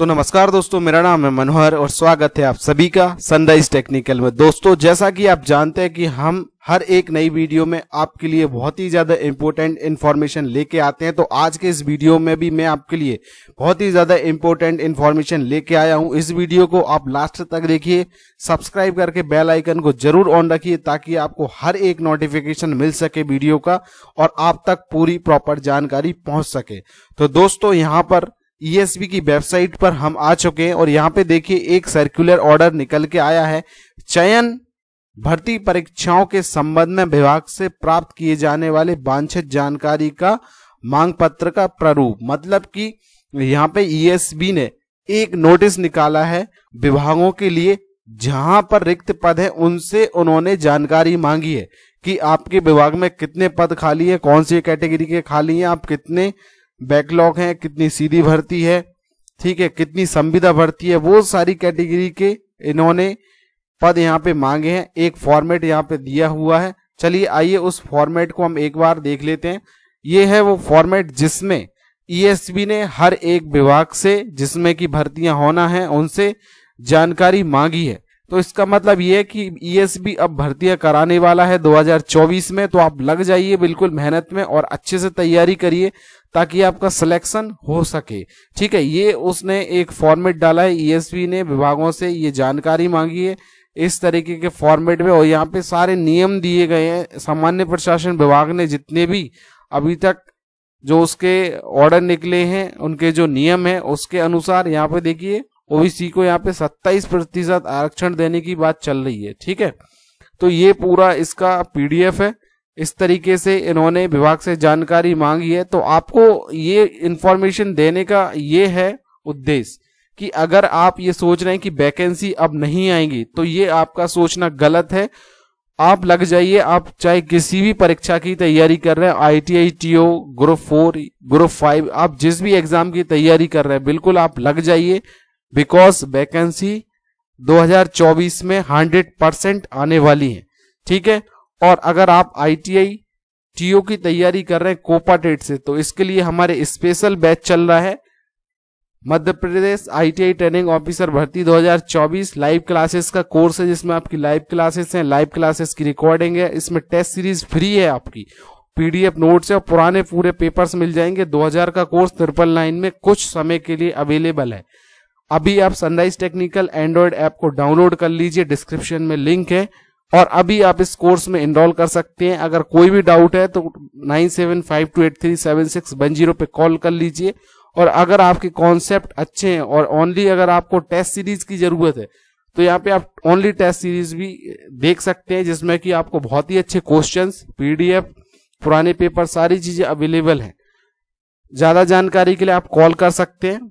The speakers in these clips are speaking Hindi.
तो नमस्कार दोस्तों मेरा नाम है मनोहर और स्वागत है आप सभी का सनराइज टेक्निकल में दोस्तों जैसा कि आप जानते हैं कि हम हर एक नई वीडियो में आपके लिए बहुत ही ज्यादा इम्पोर्टेंट इन्फॉर्मेशन लेके आते हैं तो आज के इस वीडियो में भी मैं आपके लिए बहुत ही ज्यादा इम्पोर्टेंट इन्फॉर्मेशन लेके आया हूं इस वीडियो को आप लास्ट तक देखिए सब्सक्राइब करके बेल आइकन को जरूर ऑन रखिए ताकि आपको हर एक नोटिफिकेशन मिल सके वीडियो का और आप तक पूरी प्रॉपर जानकारी पहुंच सके तो दोस्तों यहाँ पर ईएसबी e की वेबसाइट पर हम आ चुके हैं और यहाँ पे देखिए एक सर्कुलर ऑर्डर निकल के आया है चयन भर्ती परीक्षाओं के संबंध में विभाग से प्राप्त किए जाने वाले वांछित जानकारी का मांग पत्र का प्रारूप मतलब कि यहाँ पे ईएसबी e ने एक नोटिस निकाला है विभागों के लिए जहां पर रिक्त पद है उनसे उन्होंने जानकारी मांगी है कि आपके विभाग में कितने पद खाली है कौन सी कैटेगरी के खाली है आप कितने बैकलॉग है कितनी सीधी भर्ती है ठीक है कितनी संविदा भर्ती है वो सारी कैटेगरी के इन्होंने पद यहाँ पे मांगे हैं एक फॉर्मेट यहाँ पे दिया हुआ है चलिए आइए उस फॉर्मेट को हम एक बार देख लेते हैं ये है वो फॉर्मेट जिसमें ईएसबी e ने हर एक विभाग से जिसमें की भर्तियां होना है उनसे जानकारी मांगी है तो इसका मतलब ये है कि ईएसबी e अब भर्तियां कराने वाला है 2024 में तो आप लग जाइए बिल्कुल मेहनत में और अच्छे से तैयारी करिए ताकि आपका सिलेक्शन हो सके ठीक है ये उसने एक फॉर्मेट डाला है ईएसपी e ने विभागों से ये जानकारी मांगी है इस तरीके के फॉर्मेट में और यहाँ पे सारे नियम दिए गए हैं सामान्य प्रशासन विभाग ने जितने भी अभी तक जो उसके ऑर्डर निकले हैं उनके जो नियम है उसके अनुसार यहाँ पे देखिए ओबीसी e को यहाँ पे 27 प्रतिशत आरक्षण देने की बात चल रही है ठीक है तो ये पूरा इसका पीडीएफ है इस तरीके से इन्होंने विभाग से जानकारी मांगी है तो आपको ये इंफॉर्मेशन देने का ये है उद्देश्य कि अगर आप ये सोच रहे हैं कि वैकेंसी अब नहीं आएगी तो ये आपका सोचना गलत है आप लग जाइए आप चाहे किसी भी परीक्षा की तैयारी कर रहे हैं I T I T O group four group five आप जिस भी एग्जाम की तैयारी कर रहे हैं बिल्कुल आप लग जाइए बिकॉज वैकेंसी 2024 में 100 परसेंट आने वाली है ठीक है और अगर आप आईटीआई टीओ की तैयारी कर रहे हैं कोपाटेट से तो इसके लिए हमारे स्पेशल बैच चल रहा है Madhya Pradesh ITI training officer भर्ती 2024 लाइव क्लासेस का कोर्स है जिसमें आपकी लाइव क्लासेस हैं लाइव क्लासेस की रिकॉर्डिंग है इसमें टेस्ट सीरीज फ्री है आपकी पीडीएफ नोट्स है और पुराने पूरे पेपर्स मिल जाएंगे 2000 का कोर्स ट्रिपल नाइन में कुछ समय के लिए अवेलेबल है अभी आप सनराइज टेक्निकल एंड्रॉयड ऐप को डाउनलोड कर लीजिए डिस्क्रिप्शन में लिंक है और अभी आप इस कोर्स में इनरोल कर सकते हैं अगर कोई भी डाउट है तो nine seven five two eight three seven six one zero पे कॉल कर लीजिए और अगर आपके कॉन्सेप्ट अच्छे हैं और ओनली अगर आपको टेस्ट सीरीज की जरूरत है तो यहाँ पे आप ओनली टेस्ट सीरीज भी देख सकते हैं जिसमें कि आपको बहुत ही अच्छे क्वेश्चन पीडीएफ पुराने पेपर सारी चीजें अवेलेबल हैं ज्यादा जानकारी के लिए आप कॉल कर सकते हैं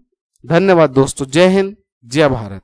धन्यवाद दोस्तों जय हिंद जय भारत